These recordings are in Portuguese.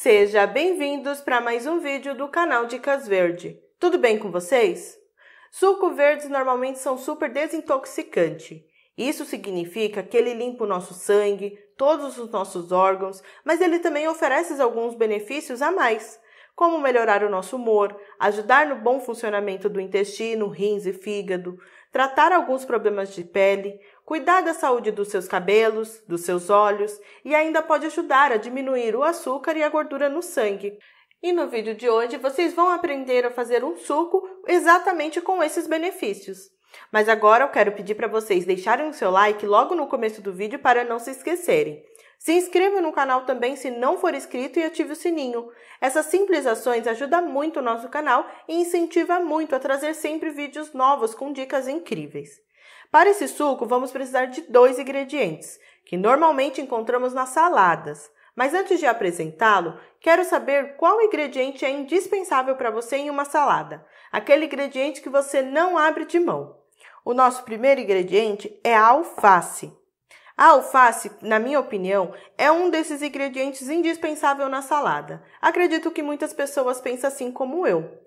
Seja bem-vindos para mais um vídeo do canal Dicas Verde. Tudo bem com vocês? Suco verdes normalmente são super desintoxicante. Isso significa que ele limpa o nosso sangue, todos os nossos órgãos, mas ele também oferece alguns benefícios a mais, como melhorar o nosso humor, ajudar no bom funcionamento do intestino, rins e fígado, tratar alguns problemas de pele, cuidar da saúde dos seus cabelos, dos seus olhos e ainda pode ajudar a diminuir o açúcar e a gordura no sangue. E no vídeo de hoje vocês vão aprender a fazer um suco exatamente com esses benefícios. Mas agora eu quero pedir para vocês deixarem o seu like logo no começo do vídeo para não se esquecerem. Se inscreva no canal também se não for inscrito e ative o sininho. Essas simples ações ajudam muito o nosso canal e incentiva muito a trazer sempre vídeos novos com dicas incríveis. Para esse suco, vamos precisar de dois ingredientes, que normalmente encontramos nas saladas. Mas antes de apresentá-lo, quero saber qual ingrediente é indispensável para você em uma salada, aquele ingrediente que você não abre de mão. O nosso primeiro ingrediente é a alface. A alface, na minha opinião, é um desses ingredientes indispensável na salada. Acredito que muitas pessoas pensam assim como eu.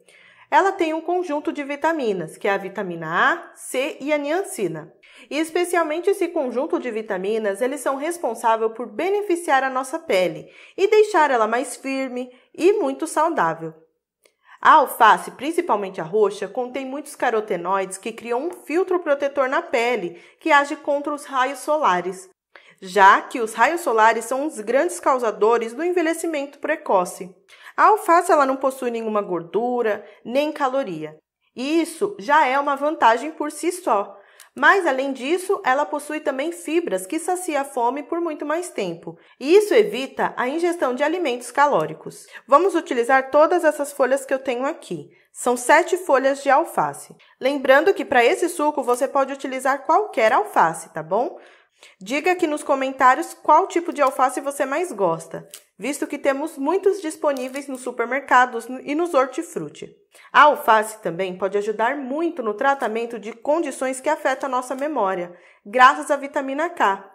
Ela tem um conjunto de vitaminas, que é a vitamina A, C e a niacina. E especialmente esse conjunto de vitaminas, eles são responsáveis por beneficiar a nossa pele e deixar ela mais firme e muito saudável. A alface, principalmente a roxa, contém muitos carotenoides que criam um filtro protetor na pele que age contra os raios solares, já que os raios solares são os grandes causadores do envelhecimento precoce. A alface ela não possui nenhuma gordura, nem caloria. E isso já é uma vantagem por si só. Mas além disso, ela possui também fibras que sacia a fome por muito mais tempo, e isso evita a ingestão de alimentos calóricos. Vamos utilizar todas essas folhas que eu tenho aqui. São sete folhas de alface. Lembrando que para esse suco você pode utilizar qualquer alface, tá bom? Diga aqui nos comentários qual tipo de alface você mais gosta, visto que temos muitos disponíveis nos supermercados e nos hortifruti. A alface também pode ajudar muito no tratamento de condições que afetam a nossa memória, graças à vitamina K.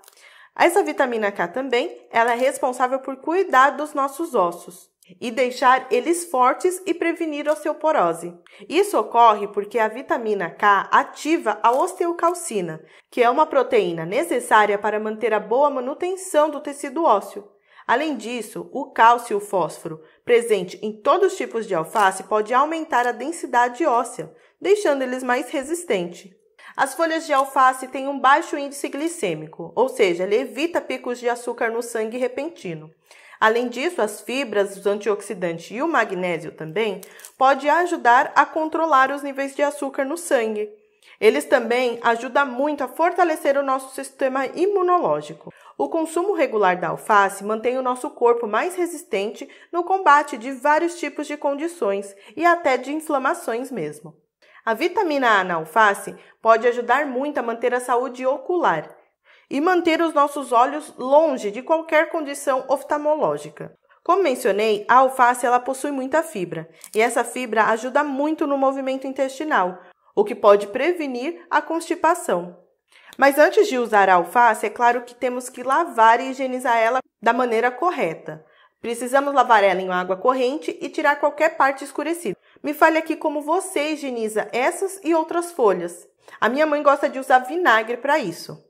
Essa vitamina K também ela é responsável por cuidar dos nossos ossos e deixar eles fortes e prevenir a osteoporose. Isso ocorre porque a vitamina K ativa a osteocalcina, que é uma proteína necessária para manter a boa manutenção do tecido ósseo. Além disso, o cálcio e o fósforo, presente em todos os tipos de alface, pode aumentar a densidade óssea, deixando eles mais resistentes. As folhas de alface têm um baixo índice glicêmico, ou seja, ele evita picos de açúcar no sangue repentino. Além disso, as fibras, os antioxidantes e o magnésio também pode ajudar a controlar os níveis de açúcar no sangue. Eles também ajudam muito a fortalecer o nosso sistema imunológico. O consumo regular da alface mantém o nosso corpo mais resistente no combate de vários tipos de condições e até de inflamações mesmo. A vitamina A na alface pode ajudar muito a manter a saúde ocular e manter os nossos olhos longe de qualquer condição oftalmológica. Como mencionei, a alface ela possui muita fibra, e essa fibra ajuda muito no movimento intestinal, o que pode prevenir a constipação. Mas antes de usar a alface, é claro que temos que lavar e higienizar ela da maneira correta. Precisamos lavar ela em água corrente e tirar qualquer parte escurecida. Me fale aqui como você higieniza essas e outras folhas. A minha mãe gosta de usar vinagre para isso.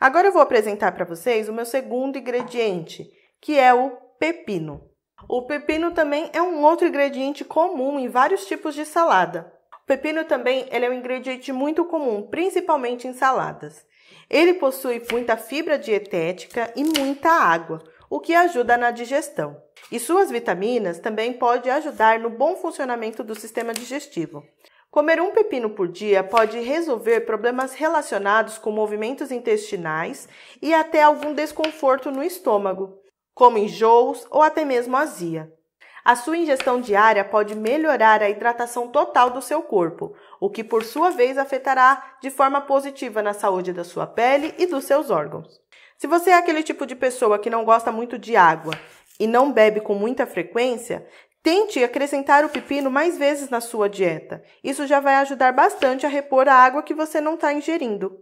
Agora eu vou apresentar para vocês o meu segundo ingrediente, que é o pepino. O pepino também é um outro ingrediente comum em vários tipos de salada. O pepino também ele é um ingrediente muito comum, principalmente em saladas. Ele possui muita fibra dietética e muita água, o que ajuda na digestão. E suas vitaminas também podem ajudar no bom funcionamento do sistema digestivo. Comer um pepino por dia pode resolver problemas relacionados com movimentos intestinais e até algum desconforto no estômago, como enjoos ou até mesmo azia. A sua ingestão diária pode melhorar a hidratação total do seu corpo, o que por sua vez afetará de forma positiva na saúde da sua pele e dos seus órgãos. Se você é aquele tipo de pessoa que não gosta muito de água e não bebe com muita frequência, Tente acrescentar o pepino mais vezes na sua dieta. Isso já vai ajudar bastante a repor a água que você não está ingerindo.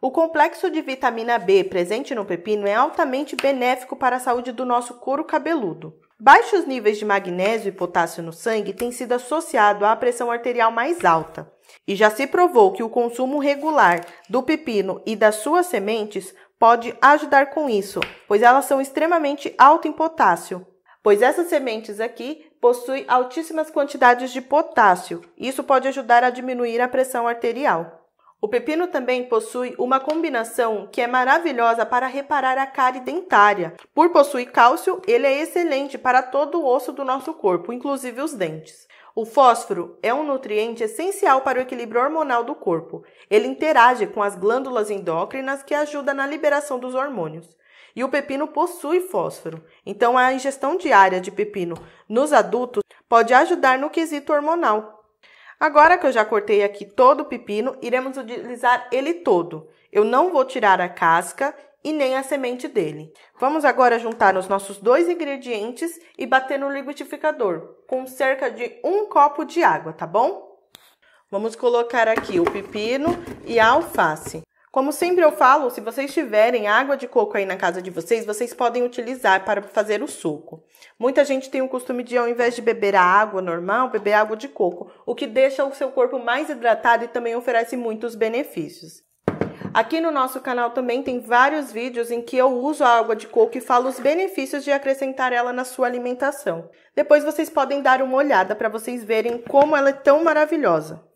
O complexo de vitamina B presente no pepino é altamente benéfico para a saúde do nosso couro cabeludo. Baixos níveis de magnésio e potássio no sangue têm sido associados à pressão arterial mais alta, e já se provou que o consumo regular do pepino e das suas sementes pode ajudar com isso, pois elas são extremamente altas em potássio. Pois essas sementes aqui possui altíssimas quantidades de potássio. Isso pode ajudar a diminuir a pressão arterial. O pepino também possui uma combinação que é maravilhosa para reparar a cárie dentária. Por possuir cálcio, ele é excelente para todo o osso do nosso corpo, inclusive os dentes. O fósforo é um nutriente essencial para o equilíbrio hormonal do corpo. Ele interage com as glândulas endócrinas que ajudam na liberação dos hormônios. E o pepino possui fósforo. Então, a ingestão diária de pepino nos adultos pode ajudar no quesito hormonal. Agora que eu já cortei aqui todo o pepino, iremos utilizar ele todo. Eu não vou tirar a casca e nem a semente dele. Vamos agora juntar os nossos dois ingredientes e bater no liquidificador com cerca de um copo de água, tá bom? Vamos colocar aqui o pepino e a alface. Como sempre eu falo, se vocês tiverem água de coco aí na casa de vocês, vocês podem utilizar para fazer o suco. Muita gente tem o costume de, ao invés de beber a água normal, beber água de coco, o que deixa o seu corpo mais hidratado e também oferece muitos benefícios. Aqui no nosso canal também tem vários vídeos em que eu uso a água de coco e falo os benefícios de acrescentar ela na sua alimentação. Depois vocês podem dar uma olhada para vocês verem como ela é tão maravilhosa.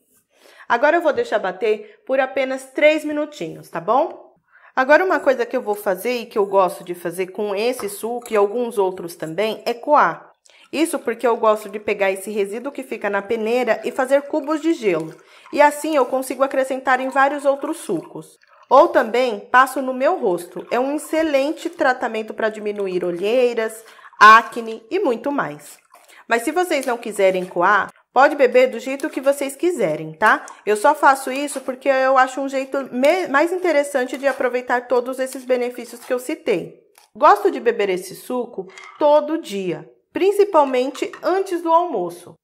Agora eu vou deixar bater por apenas 3 minutinhos, tá bom? Agora uma coisa que eu vou fazer e que eu gosto de fazer com esse suco e alguns outros também é coar. Isso porque eu gosto de pegar esse resíduo que fica na peneira e fazer cubos de gelo. E assim eu consigo acrescentar em vários outros sucos. Ou também passo no meu rosto. É um excelente tratamento para diminuir olheiras, acne e muito mais. Mas se vocês não quiserem coar, Pode beber do jeito que vocês quiserem, tá? Eu só faço isso porque eu acho um jeito mais interessante de aproveitar todos esses benefícios que eu citei. Gosto de beber esse suco todo dia, principalmente antes do almoço.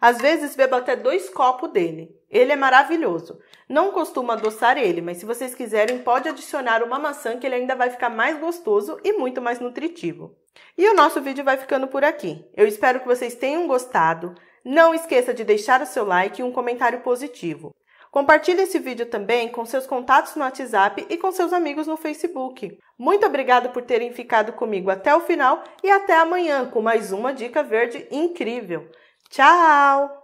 Às vezes bebo até dois copos dele. Ele é maravilhoso. Não costumo adoçar ele, mas se vocês quiserem, pode adicionar uma maçã que ele ainda vai ficar mais gostoso e muito mais nutritivo. E o nosso vídeo vai ficando por aqui. Eu espero que vocês tenham gostado. Não esqueça de deixar o seu like e um comentário positivo. Compartilhe esse vídeo também com seus contatos no WhatsApp e com seus amigos no Facebook. Muito obrigado por terem ficado comigo até o final e até amanhã com mais uma dica verde incrível. Tchau!